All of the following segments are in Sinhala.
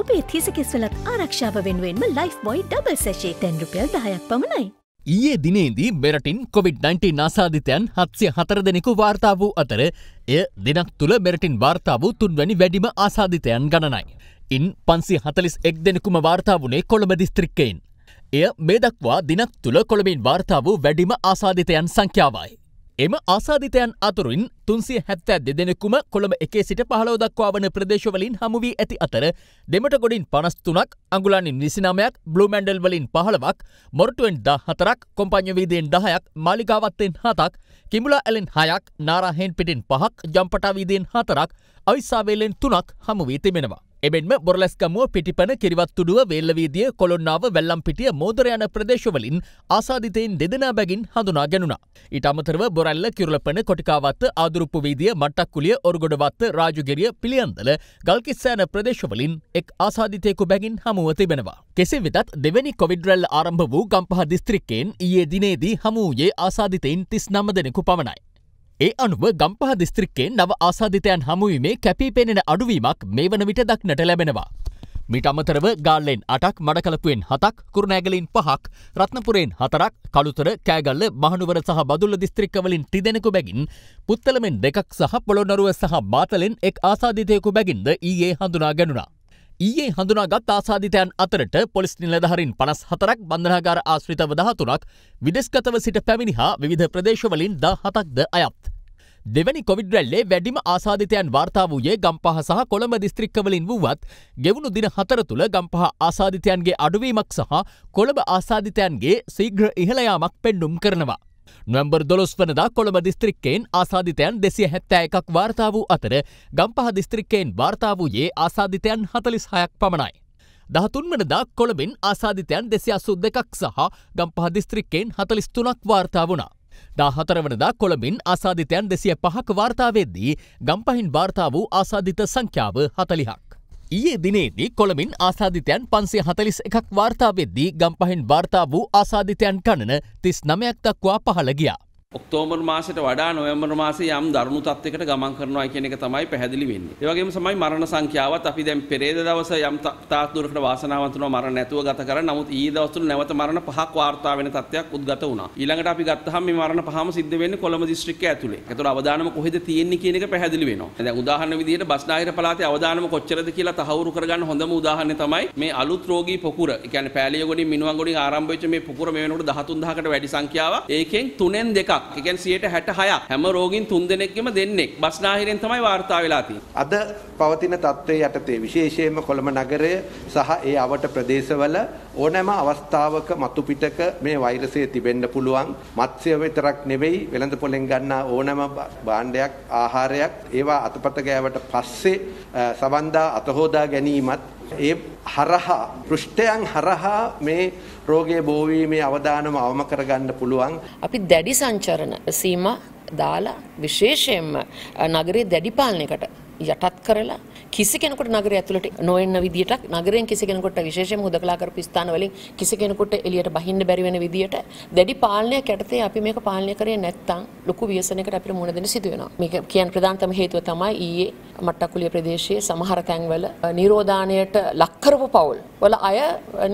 ඔබේ තිසකෙස්වලත් ආරක්ෂාව වෙනුවෙන්ම ලයිෆ් බොයි ඩබල් සැශේ තැන් රුපියල් දහයක් පමණයි. ඊයේ දිනේදී මෙරටින් කොවිD-19 නාසාධිතයන් හත්සය හතර දෙනෙකු වාර්තා වූ අතර එය දෙනක් තුළ මෙරටින් වාර්තා වූ තුන්වැනි වැඩිම ආසාධිතයන් ගණනයි. ඉන් පන්සි හතලිස් එක් දෙනෙකුම වාර්තා වුණේ කොළඹ දිස්ත්‍රික්කයින්. එය මේ දක්වා දිනක් තුළ කොළඹින් වාර්තා වූ වැඩිම ආසාධිතයන් සංඛ්‍යාවයි. එම ආසාධිතයන් අතුරින් තුන්සිය හැත්තෑ දෙදෙනෙකුම කොළඹ එකේ සිට පහලෝ දක්වා වන ප්‍රදේශවලින් හමුවී ඇති අතර දෙමට ගොඩින් පනස්තුනක් අගුලනින් විසිනමයක් බ්ලූමැන්ඩල් වලින් පහළවක් මොරටුවෙන් දා හතරක් කොම්පඥවීදයෙන් දහයක් මාලිකාවත්තෙන් හතක් කිමුලා ඇලෙන් හයක් නාරහෙන් පිටින් පහක් ජම්පටාවීදයෙන් හතරක් අවිස්සාවේලෙන් තුනක් හමුවී තිබෙනවා. එමෙන්ම බොරලැස්කමුව පිටිපන කිරිවත්තුඩුව වෙල්ලවීදිය කොළොන්නාව වැල්ලම්පිටිය මෝදර යන ප්‍රදේශවලින් ආසාධිතයෙන් දෙදෙනා බැගින් හඳුනා ගැනුණා. ඊට අමතරව බොරැල්ල කිරුලපන කොටිකාවත්ත ආදුරුප්පු වීදිය මට්ටක්කුලිය ඔරුගොඩවත්ත රාජුගෙරිය පිළියන්දල ගල්කිස්සෑන ප්‍රදේශවලින් එක් ආසාධිතයෙකු බැගින් හමුව තිබෙනවා. කෙසේ වෙතත් දෙවැනි කොවිඩ්රැල් ආරම්භ වූ ගම්පහ දිස්ත්‍රික්කයෙන් ඊයේ දිනේදී හමුවයේ ආසාධිතයින් තිස් නම දෙනෙකු පමණයි. ඒ අනුව ගම්පහ දිස්ත්‍රික්කේ නව ආසාධිතයන් හමුවීමේ කැපීපෙනෙන අඩුවීමක් මේ වන විට දක්නට ලැබෙනවා. මිට අමතරව ගාල්ලෙන් අටක් මඩකලපුවෙන් හතක් කුරුණෑගලින් පහක් රත්නපුරෙන් හතරක් කළුතර කෑගල්ල මහනුවර සහ බදුල්ල දිස්ත්‍රික්කවලින් තිදෙනෙකු බැගින් පුත්තලමෙන් දෙකක් සහ පොළොනරුව සහ බාතලෙන් එක් ආසාධිතයකු බැගින්ද ඊයේ හඳුනා ගැනුණා. ඊයේ හඳුනාගත් ආසාධිතයන් අතරට පොලිස් නිලධහරින් පනස් හතරක් බන්ධනාගාර ආශ්‍රිතව දහතුනක් විදෙස්ගතව සිට පැමිණිහා විධ ප්‍රදේශවලින් දා හතක්ද අයත්. දෙවැනි කොවිඩ් රැල්ලේ වැඩිම ආසාධිතයන් වාර්තා වූයේ ගම්පහ සහ කොළඹ දිස්ත්‍රික්කවලින් වුවත් ගෙවුණු දින හතර තුළ ගම්පහ ආසාධිතයන්ගේ අඩුවීමක් සහ කොළඹ ආසාධිතයන්ගේ සීග්‍ර ඉහළයාමක් පෙන්නුම් කරනවා. නොම්බර් දොළොස් වනදා කොළඹ දිස්ත්‍රික්කයෙන් ආසාධිතයන් දෙසිය හැත්තෑ එකක් වාර්තා වූ අතර ගම්පහ දිස්ත්‍රික්කයෙන් වාර්තා වූයේ ආසාධිතයන් හතලිස් හයක් පමණයි. දහතුන් වනදා කොළඹින් ආසාධිතයන් දෙසි අසුද් දෙකක් සහ ගම්පහ දිස්ත්‍රික්කයෙන් හතලිස්තුනක් වාර්තා වුණා. දාහතරවනදා කොළඹින් ආසාධිතයන් දෙසිය පහක වාර්තාවේදී ගම්පහින් වාර්තා වූ ආසාධිත සංඛ්‍යාව හතලිහක්. ඊයේ දිනේදී කොළමින් ආසාධිතයන් පන්සේ හතලිස් එකක් වාර්තාවෙද්දී ගම්පහෙන් වාර්තා වූ ආසාධිතයන් ගණන තිස් නමයක් දක්වා පහළ ගියා. ඔක්තෝබර් මාසයට වඩා නොවැම්බර් මාසයේ යම් දරුණු තත්යකට ගමන් කරනවා කියන එක තමයි පැහැදිලි වෙන්නේ. ඒ වගේම තමයි මරණ සංඛ්‍යාවත් අපි දැන් පෙරේද දවසේ යම් තාක් දුරකට වාසනාවන්තව මරණ නැතුව ගත කරා. නමුත් ඊයේ දවස් තුන නැවත මරණ පහක් වාර්තා වෙන තත්යක් උද්ගත වුණා. ඊළඟට අපි ගත්තහම මේ මරණ පහම සිද්ධ වෙන්නේ කොළඹ දිස්ත්‍රික්කය ඇතුලේ. ඒතර අවදානම කොහෙද තියෙන්නේ කියන එක පැහැදිලි වෙනවා. දැන් උදාහරණ විදිහට බස්නාහිර පළාතේ අවදානම කොච්චරද කියලා තහවුරු කරගන්න හොඳම උදාහරණය තමයි මේ අලුත් රෝගී පොකුර. ඒ කියන්නේ පෑලියගොඩින් මිනුවන්ගොඩින් ආරම්භ වෙච්ච මේ පොකුර මේ වෙනකොට 13000කට වැඩි සංඛ්‍යාවක්. ඒකෙන් තුනෙන් දෙකක් එකක් එකන් සියයට හැට හයක් හැම රෝගින් තුන් දෙනෙක්ගෙම දෙන්නෙක් බස්නාහිරෙන් තමයි වාර්තා වෙලාති. අද පවතින තත්ත්වය යටතේ විශේෂයෙන්ම කොළඹ නගරය සහ ඒ අවට ප්‍රදේශවල ඕනෑම අවස්ථාවක මතුපිටක මේ වෛරසය තිබෙන්න පුළුවන් මත්ස්‍ය විතරක් නෙවෙයි වෙළඳ පොලෙන් ගන්නා ඕනෑම භාණ්ඩයක් ආහාරයක් ඒවා අතපත ගෑවට පස්සේ සවන්දා අතහෝදා ගැනීමත් ඒ හරහා පෘෂ්ඨයන් හරහා මේ රෝගය බෝවීමේ අවධානම අවම කරගන්න පුළුවන්. අපි දැඩි සංචරණ සීමා දාලා විශේෂයෙන්ම නගරේ දැඩි පාලනයකට යටත් කරලා කිසි කෙනෙකුට නගරය ඇතුළට නොඑන්න විදියට නගරයෙන් කිසි කෙනෙකුට විශේෂයෙන්ම හුදකලා කරපු ස්ථාන වලින් කිසි කෙනෙකුට එළියට බහින්න බැරි වෙන විදියට දැඩි පාලනයක් යටතේ අපි මේක පාලනය කරේ නැත්නම් ලොකු ව්‍යසනයකට අපිට මුහුණ දෙන්න සිදු වෙනවා. මේක කියන්න ප්‍රධානතම හේතුව තමයි ඊයේ මට්ටකුලිය ප්‍රදේශයේ සමහර තැන්වල නිරෝධාණයට ලක් කරපු පවුල් වල අය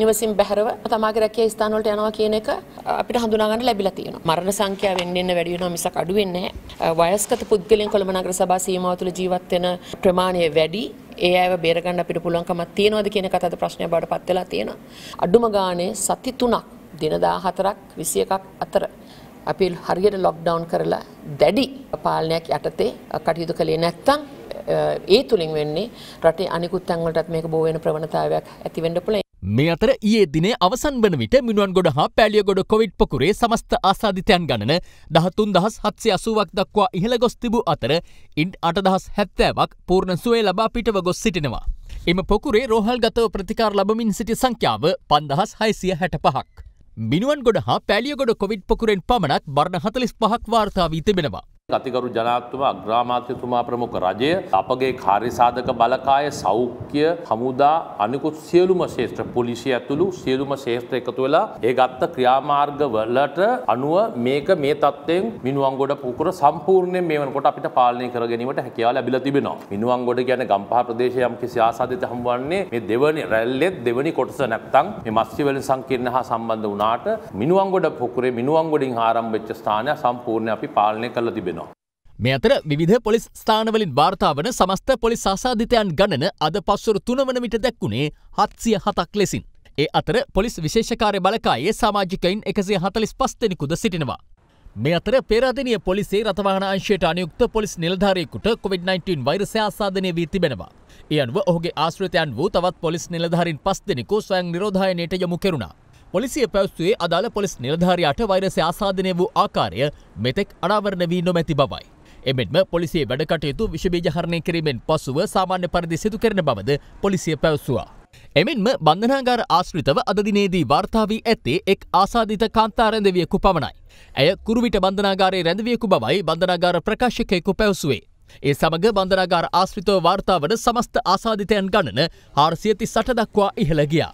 නිවසින් බැහැරව තමාගේ රැකියා ස්ථාන වලට යනවා කියන එක අපිට හඳුනා ගන්න ලැබිලා තියෙනවා. මරණ සංඛ්‍යාව වෙන්න එන්න වැඩි වෙනවා මිසක් අඩු වෙන්නේ නැහැ. වයස්ගත පුද්ගලයන් කොළඹ නගර සභා සීමාව තුළ ජීවත් වෙන ප්‍රමාණය වැඩි ඒ අයව බේරගන්න අපිට පුළුවන්කමක් තියනවද කියන කතාවද ප්‍රශ්නය බවට පත් වෙලා තියෙනවා. අඩුම ගානේ සති 3ක් දින 14ක් 21ක් අතර අපි හරියට ලොක්ඩවුන් කරලා දැඩි පාලනයක් යටතේ කටයුතු කළේ නැත්නම් ඒ තුලින් වෙන්නේ රටේ අනිකුත් තැන් වලටත් මේක බෝ වෙන ප්‍රවණතාවයක් ඇති වෙන්න පුළුවන්. මේ අතර ඒ දින අවසන් වන විට මිනුවන් ගොඩ හා පැලියගොඩ කොවිට් පොකුරේ සමස්ත ආසාධිතයන් ගණන දහතුන් දහස් හත්සේ අසුවක් දක්වා ඉහළ ගොස් තිබූ අතර ඉන්් අටදහස් හැත්තෑවක් පූර්ණ සුවේ ලබා පිටව ගොස් සිටිනවා. එම පොකුරේ රෝහල් ගතව ප්‍රතිකාර ලබමින් සිටි සංඛ්‍යාව පන්දහස් හයිසිය හැට පහක්. මිනුවන් ගොඩ හා පැලියගොඩ කොවිට් පොකුරෙන් පමණක් බරණ හතලිස් පහක් වාර්තාාවී තිබෙනවා. අතිකරු ජනාත්තුම අග්‍රාමාත්‍යතුමා ප්‍රමුඛ රජය අපගේ කාර්යසාධක බලකාය සෞඛ්‍ය හමුදා අනිකුත් සියලුම ශේෂත්‍ර පොලිසිය ඇතුළු සියලුම ශේෂත්‍ර එකතු වෙලා ඒ ගත්ත ක්‍රියාමාර්ග වලට අනුව මේක මේ තත්ත්වයෙන් මිනුවන්ගොඩ පුකුර සම්පූර්ණයෙන් මේ වෙනකොට අපිට පාලනය කර ගැනීමට හැකියාව ලැබිලා තිබෙනවා මිනුවන්ගොඩ කියන්නේ ගම්පහ ප්‍රදේශයේ යම්කිසි ආසාදිත හමුවන්නේ මේ දෙවනි රැල්ලෙත් දෙවනි කොටස නැත්තම් මේ මස්සිවැලි සංකීර්ණ හා සම්බන්ධ වුණාට මිනුවන්ගොඩ පුකුරේ මිනුවන්ගොඩින් ආරම්භ වෙච්ච ස්ථානය සම්පූර්ණයෙන් අපි පාලනය කරලා තිබෙනවා මේ අතර විධ පොලිස් ස්ථානවලින් වාර්තාාවන සමස්ත පොලිස් සාසාධිතයන් ගණන අද පස්වරු තුනවන විට දැක්වුණේ හත්සිය හතක් ලෙසින්. ඒ අතර පොලිස් විශේෂකාරය බලකායේ සමාජිකයින් එකසිය හතලිස් පස්තෙනෙකුද සිටිනවා. මේ අතර පේරාදනිය පොලිසේ රතවාහන අංශයට අනයුක්ත පොලිස් නිලධාරයෙකුට COVID-19 වෛරසය ආසාධනය වී තිබෙනවා. ඒ අනුව ඔහුගේ ආශ්‍රතයන් වූ තවත් පොලිස් නිලධාරින් පස් දෙනෙකු ස්වයන් නිරෝධායනයට යොමු කෙරුණා. පොලිසිය පැවස්තුවේ අදාළ පොලිස් නිලධාරයාට වෛරසය ආසාධනය වූ ආකාරය මෙතෙක් අනාවරණ වී නොමැති බවයි. එමෙන්ම පොලිසිය වැඩකටයුතු විශභීජහරණය කිරීමෙන් පසුව සාමාන්‍ය පරිදි සිදු කරන බවද පොලිසිය පැවසවා. එමෙන්ම බන්ධනාගාර ආශ්‍රිතව අදදිනේදී වාර්තාාවී ඇත්තේ එක් ආසාධිත කාන්තා රැඳවියකු පමණයි. ඇය කුරුවිට බන්ධනාගාරයේ රැඳවියකු බවයි බන්ධනාගාර ප්‍රකාශකයෙකු පැවසුවේ. ඒ සමඟ බන්ධනාගාර ආශ්‍රිතව වාර්තාාවට සමස්ත ආසාධිතයන් ගණන හාරසියති සට දක්වා ඉහළගියා.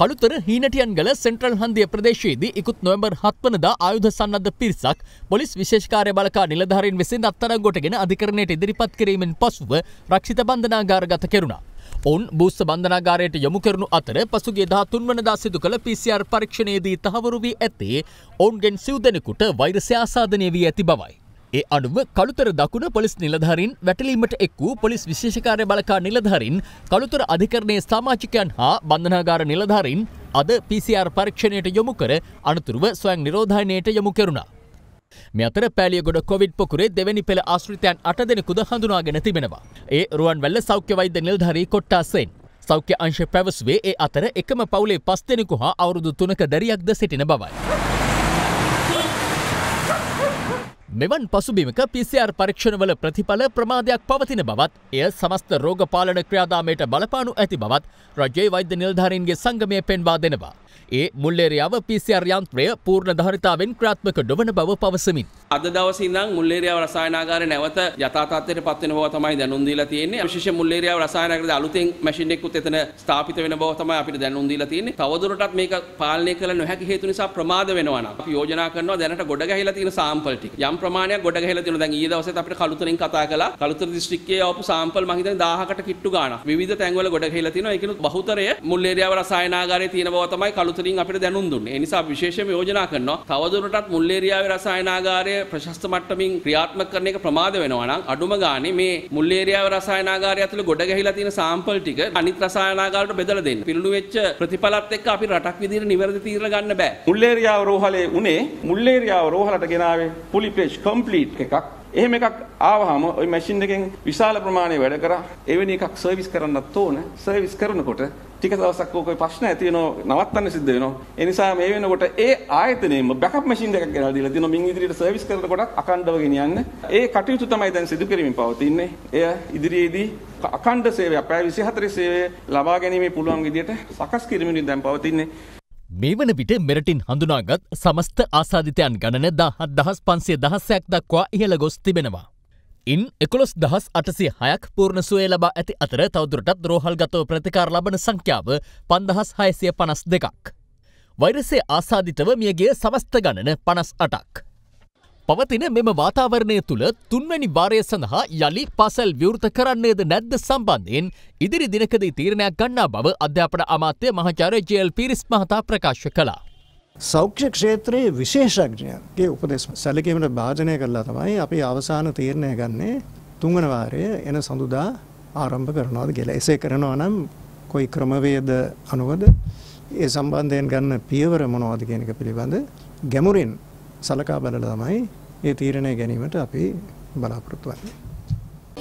කළුතර හීනටියන්ගල සෙන්ට්‍රල් හන්දිය ප්‍රදේශයේදී ඉකුත් නොවැම්බර් 7 වනදා ආයුධ සන්නද්ධ පිරිසක් පොලිස් විශේෂ කාර්යබලකා නිලධාරීන් විසින් අත්අඩංගුවටගෙන අධිකරණයට ඉදිරිපත් කිරීමෙන් පසුව රක්ෂිත බන්ධනාගාරගත කෙරුණා. ඔවුන් බූස්ස බන්ධනාගාරයට යොමු කරනු අතර පසුගිය 13 වනදා සිදු කළ PCR පරීක්ෂණයේදී තහවුරු වී ඇත්තේ ඔවුන්ගෙන් සිව් දෙනෙකුට වෛරසය ආසාදනය වී ඇති බවයි. ඒ අනුව කළුතර දකුණ පොලිස් නිලධාරින් වැටලීමට එක් වූ පොලිස් විශේෂකාරය බලකා නිලධාරින් කළුතර අධිකරණයේ සාමාජිකයන් හා බන්ධනාගාර නිලධාරින් අද PCR පරීක්ෂණයට යොමු කර අනතුරුව ස්වයං නිරෝධායනයට යොමු කෙරුණා. මෙ අතර පෑලියගොඩ කොවිඩ් පොකුරේ දෙවැනි පෙළ ආශ්‍රිතයන් අට දෙනෙකුද හඳුනාගෙන තිබෙනවා. ඒ රුවන් වැල්ල සෞඛ්‍ය වෛද්‍ය නිලධාරී කොට්ටාසෙන්. සෞඛ්‍ය අංශ පැවසුවේ ඒ අතර එකම පවුලේ පස් දෙනෙකු හා අවුරුදු තුනක දැරියක්ද සිටින බවයි. මෙවන් පසුබිමක පිසිR පරීක්ෂණවල ප්‍රතිඵල ප්‍රමාදයක් පවතින බවත් එය සමස්ත රෝගපාලන ක්‍රියාදාමයට බලපානු ඇති බවත් රජයේ වෛද්‍ය නිල්ධාරීන්ගේ සංගමය පෙන්වා දෙනවා. ඒ මුල්ලේරියාව පිසිR යන්ත්‍රය පූර්ණ ධරිතාවෙන් ක්‍රාත්මක නොවන බව පවසමින්. අද දවසේ ඉඳන් මුල්ලේරියාව රසායනාගාරය නැවත යථා තත්ත්වයට පත් වෙන බව තමයි දැනුම් දීලා තියෙන්නේ. විශේෂයෙන් මුල්ලේරියාව රසායනාගාරයේ අලුතෙන් මැෂින් එකකුත් එතන ස්ථාපිත වෙන බව තමයි අපිට දැනුම් දීලා තියෙන්නේ. තවදුරටත් මේක පාලනය කළ නොහැකි හේතු නිසා ප්‍රමාද වෙනවා නම් අපි යෝජනා කරනවා දැනට ගොඩ ගැහිලා තියෙන සාම්පල් ටික යම් යම් ප්‍රමාණයක් ගොඩ ගහලා තියෙනවා. දැන් ඊයේ දවසේත් අපිට කළුතරෙන් කතා කළා. කළුතර දිස්ත්‍රික්කයේ ආපු සාම්පල් මම හිතන්නේ 1000කට කිට්ටු ගාණක්. විවිධ තැන්වල ගොඩ ගහලා තියෙනවා. ඒකිනුත් බහුතරය මුල් ඒරියාව රසායනාගාරයේ තියෙන බව තමයි කළුතරින් අපිට දැනුම් දුන්නේ. ඒ නිසා අපි විශේෂයෙන්ම යෝජනා කරනවා. තවදුරටත් මුල් ඒරියාවේ රසායනාගාරය ප්‍රශස්ත මට්ටමින් ක්‍රියාත්මක කරන එක ප්‍රමාද වෙනවා නම් අඩුම ගානේ මේ මුල් ඒරියාවේ රසායනාගාරය ඇතුළේ ගොඩ ගහලා තියෙන සාම්පල් ටික අනිත් රසායනාගාරවලට බෙදලා දෙන්න. පිළිණු වෙච්ච ප්‍රතිඵලත් එක්ක අපි රටක් විදිහට නිවැරදි තීරණ ගන්න බෑ. මුල් ඒරියාව රෝහලේ උනේ මුල් ඒරියාව රෝහලට ගෙනාවේ පුලිපේ package complete එකක් එහෙම එකක් ආවහම ওই මැෂින් එකෙන් විශාල ප්‍රමාණයේ වැඩ කරා එවැනි එකක් සර්විස් කරන්නත් ඕන සර්විස් කරනකොට ටික දවසක් ඕකේ ප්‍රශ්න ඇති වෙනවා නවත්තන්න සිද්ධ වෙනවා ඒ නිසා මේ වෙනකොට ඒ ආයතනයෙම බෑකප් මැෂින් එකක් ගෙනල්ලා දීලා තියෙනවා මින් ඉදිරියට සර්විස් කරනකොට අකණ්ඩව ගෙනියන්න ඒ කටයුතු තමයි දැන් සිදු කරමින් පවතින්නේ එය ඉදිරියේදී අකණ්ඩ සේවය පැය 24 සේවය ලබා ගැනීමේ පුළුවන් විදියට සකස් කිරීමෙන් දැන් පවතින්නේ මේ වන විට මෙරටින් හඳුනාගත් සමස්ත ආසාධිතයන් ගණන දහත් දහස් පන්සේ දහස්සයක් දක්වා ඉහළ ගොස් තිබෙනවා. ඉන් එකොළොස් දහස් අටසි හයක් පූර්ණ සුවේ ලබා ඇති අතර තවදුරටත් රෝහල්ගතව ප්‍රතිකාර ලබන සංඛ්‍යාව පන්දහස් හයසය පනස් දෙකක්. වෛරසේ ආසාධිතව මියගේ සමස්ත ගණන පනස් අටක්. පවතින මෙම වාතාවරණය තුළ තුන්වැනි වාරය සඳහා යළි පසල් විවෘත කරන්නේද නැද්ද සම්බන්ධයෙන් ඉදිරි දිනකදී තීරණයක් ගන්නා බව අධ්‍යාපන අමාත්‍ය මහාචාර්ය ජේල් පිරිස් මහතා ප්‍රකාශ කළා. සෞඛ්‍ය ක්ෂේත්‍රයේ විශේෂඥයන්ගේ උපදෙස් සැලකීමට භාජනය කරලා තමයි අපි අවසාන තීරණය ගන්නේ තුන්වන වාරය එන සඳුදා ආරම්භ කරනවාද කියලා. එසේ කරනවා නම් කොයි ක්‍රමවේද අනුවද ඒ සම්බන්ධයෙන් ගන්න පියවර මොනවද කියන එක පිළිබඳ ගැමුරින් සලකා බලලා තමයි ඒ තීරණය ගැනීමට අපි බලාපොරොත්තු වන්නේ.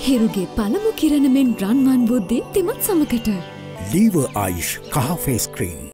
හිරුගේ පළමු කිරණ මෙන් රන්වන් වූ දෙත්තිමත් සමකට. ලීව ආයිෂ් කහ ෆේස් ක්‍රීම්